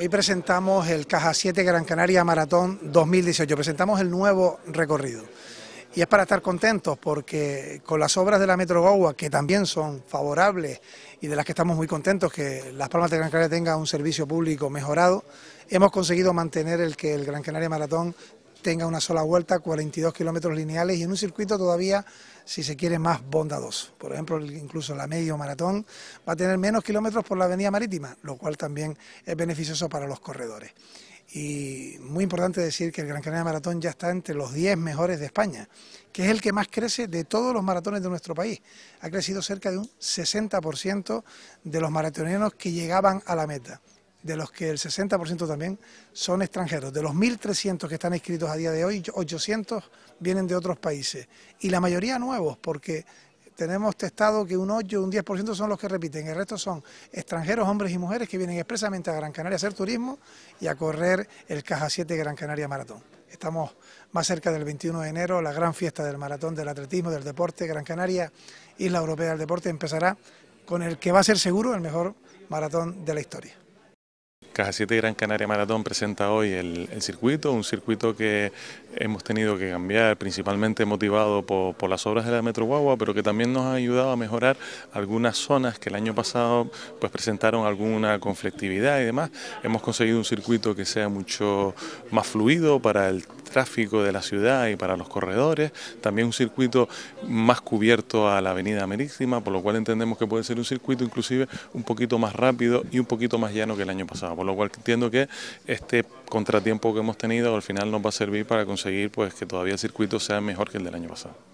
Hoy presentamos el Caja 7 Gran Canaria Maratón 2018, presentamos el nuevo recorrido. Y es para estar contentos porque con las obras de la Metro que también son favorables y de las que estamos muy contentos, que Las Palmas de Gran Canaria tenga un servicio público mejorado, hemos conseguido mantener el que el Gran Canaria Maratón tenga una sola vuelta, 42 kilómetros lineales y en un circuito todavía, si se quiere, más bondadoso. Por ejemplo, incluso la medio maratón va a tener menos kilómetros por la avenida marítima, lo cual también es beneficioso para los corredores. Y muy importante decir que el Gran Canaria Maratón ya está entre los 10 mejores de España, que es el que más crece de todos los maratones de nuestro país. Ha crecido cerca de un 60% de los maratonianos que llegaban a la meta de los que el 60% también son extranjeros. De los 1.300 que están inscritos a día de hoy, 800 vienen de otros países y la mayoría nuevos, porque tenemos testado que un 8 un 10% son los que repiten, el resto son extranjeros, hombres y mujeres que vienen expresamente a Gran Canaria a hacer turismo y a correr el Caja 7 Gran Canaria Maratón. Estamos más cerca del 21 de enero, la gran fiesta del maratón del atletismo, del deporte, Gran Canaria, Isla Europea del Deporte, empezará con el que va a ser seguro el mejor maratón de la historia. Caja 7 Gran Canaria Maratón presenta hoy el, circuito, un circuito que hemos tenido que cambiar, principalmente motivado por, por las obras de la Metro Guagua, pero que también nos ha ayudado a mejorar algunas zonas que el año pasado pues presentaron alguna conflictividad y demás. Hemos conseguido un circuito que sea mucho más fluido para el tráfico de la ciudad y para los corredores, también un circuito más cubierto a la avenida Merísima, por lo cual entendemos que puede ser un circuito inclusive un poquito más rápido y un poquito más llano que el año pasado, por lo cual entiendo que este contratiempo que hemos tenido al final nos va a servir para conseguir pues que todavía el circuito sea mejor que el del año pasado.